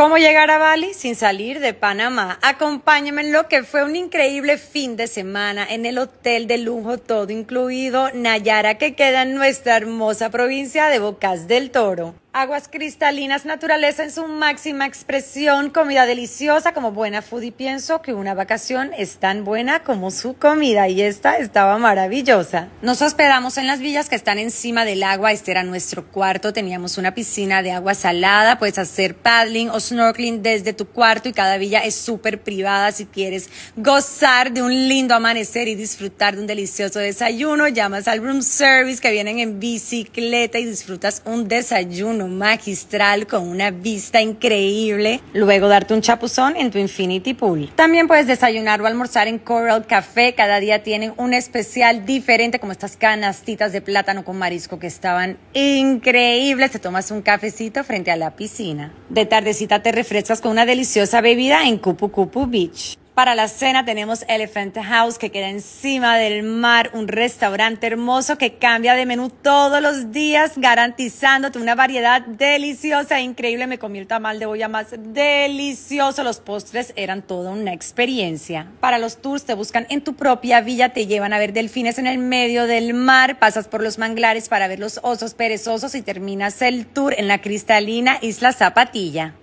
¿Cómo llegar a Bali sin salir de Panamá? Acompáñenme en lo que fue un increíble fin de semana en el hotel de lujo todo incluido Nayara que queda en nuestra hermosa provincia de Bocas del Toro. Aguas cristalinas, naturaleza en su máxima expresión, comida deliciosa como buena food y Pienso que una vacación es tan buena como su comida y esta estaba maravillosa. Nos hospedamos en las villas que están encima del agua. Este era nuestro cuarto. Teníamos una piscina de agua salada. Puedes hacer paddling o snorkeling desde tu cuarto y cada villa es súper privada. Si quieres gozar de un lindo amanecer y disfrutar de un delicioso desayuno, llamas al room service que vienen en bicicleta y disfrutas un desayuno magistral con una vista increíble, luego darte un chapuzón en tu Infinity Pool. También puedes desayunar o almorzar en Coral Café, cada día tienen un especial diferente como estas canastitas de plátano con marisco que estaban increíbles, te tomas un cafecito frente a la piscina. De tardecita te refrescas con una deliciosa bebida en Cupu Cupu Beach. Para la cena tenemos Elephant House que queda encima del mar, un restaurante hermoso que cambia de menú todos los días, garantizándote una variedad deliciosa, e increíble. Me comí el tamal de olla más delicioso. Los postres eran toda una experiencia. Para los tours te buscan en tu propia villa, te llevan a ver delfines en el medio del mar, pasas por los manglares para ver los osos perezosos y terminas el tour en la cristalina Isla Zapatilla.